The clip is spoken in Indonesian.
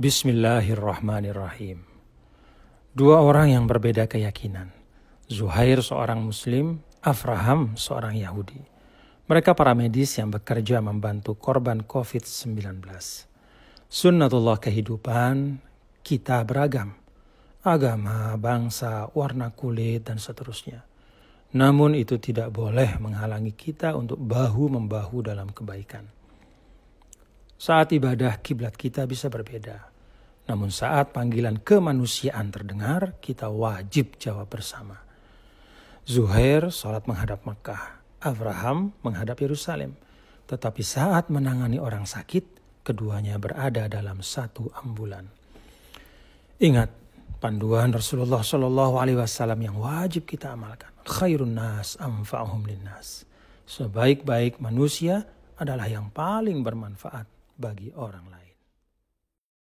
Bismillahirrahmanirrahim. Dua orang yang berbeda keyakinan. Zuhair seorang muslim, Afraham seorang Yahudi. Mereka para medis yang bekerja membantu korban COVID-19. Sunnatullah kehidupan, kita beragam. Agama, bangsa, warna kulit, dan seterusnya. Namun itu tidak boleh menghalangi kita untuk bahu-membahu dalam kebaikan. Saat ibadah kiblat kita bisa berbeda. Namun saat panggilan kemanusiaan terdengar, kita wajib jawab bersama. Zuhair sholat menghadap Mekah, Abraham menghadap Yerusalem. Tetapi saat menangani orang sakit, keduanya berada dalam satu ambulan. Ingat, panduan Rasulullah Shallallahu Alaihi Wasallam yang wajib kita amalkan. Khairun nas amfa'hum linnas. Sebaik-baik manusia adalah yang paling bermanfaat bagi orang lain.